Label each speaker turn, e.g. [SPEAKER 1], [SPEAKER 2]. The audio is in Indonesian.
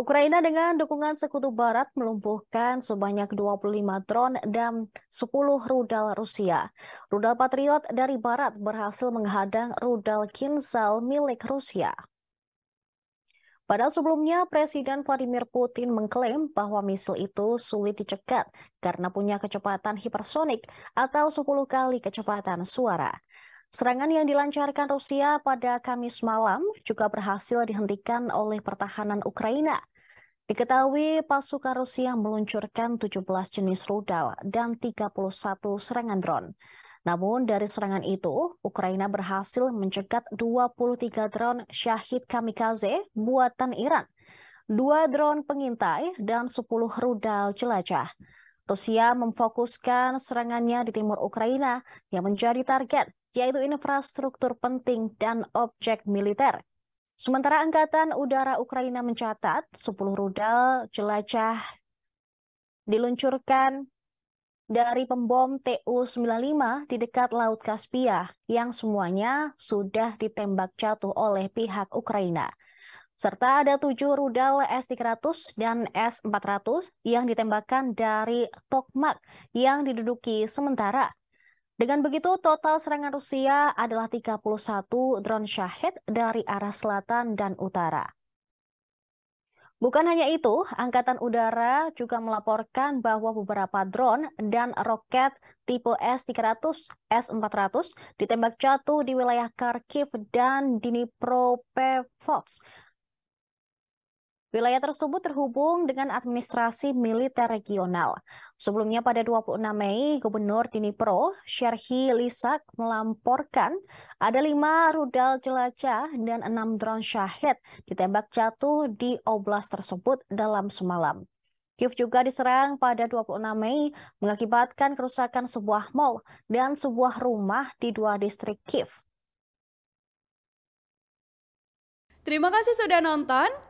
[SPEAKER 1] Ukraina dengan dukungan sekutu barat melumpuhkan sebanyak 25 drone dan 10 rudal Rusia. Rudal Patriot dari barat berhasil menghadang rudal Kinzhal milik Rusia. Pada sebelumnya Presiden Vladimir Putin mengklaim bahwa misil itu sulit dicegat karena punya kecepatan hipersonik atau 10 kali kecepatan suara. Serangan yang dilancarkan Rusia pada Kamis malam juga berhasil dihentikan oleh pertahanan Ukraina. Diketahui pasukan Rusia meluncurkan 17 jenis rudal dan 31 serangan drone. Namun dari serangan itu, Ukraina berhasil mencegat 23 drone Syahid Kamikaze buatan Iran, dua drone pengintai, dan 10 rudal jelajah. Rusia memfokuskan serangannya di timur Ukraina yang menjadi target yaitu infrastruktur penting dan objek militer. Sementara Angkatan Udara Ukraina mencatat 10 rudal jelajah diluncurkan dari pembom TU-95 di dekat Laut Kaspia yang semuanya sudah ditembak jatuh oleh pihak Ukraina. Serta ada tujuh rudal S-300 dan S-400 yang ditembakkan dari Tokmak yang diduduki sementara dengan begitu, total serangan Rusia adalah 31 drone Syahid dari arah selatan dan utara. Bukan hanya itu, Angkatan Udara juga melaporkan bahwa beberapa drone dan roket tipe S-300, S-400 ditembak jatuh di wilayah Kharkiv dan Dnipropetrovsk. Wilayah tersebut terhubung dengan administrasi militer regional. Sebelumnya pada 26 Mei, Gubernur pro Syarhi Lisak melamporkan ada lima rudal jelajah dan enam drone syahid ditembak jatuh di oblas tersebut dalam semalam. Kiev juga diserang pada 26 Mei mengakibatkan kerusakan sebuah mal dan sebuah rumah di dua distrik Kiev. Terima kasih sudah nonton.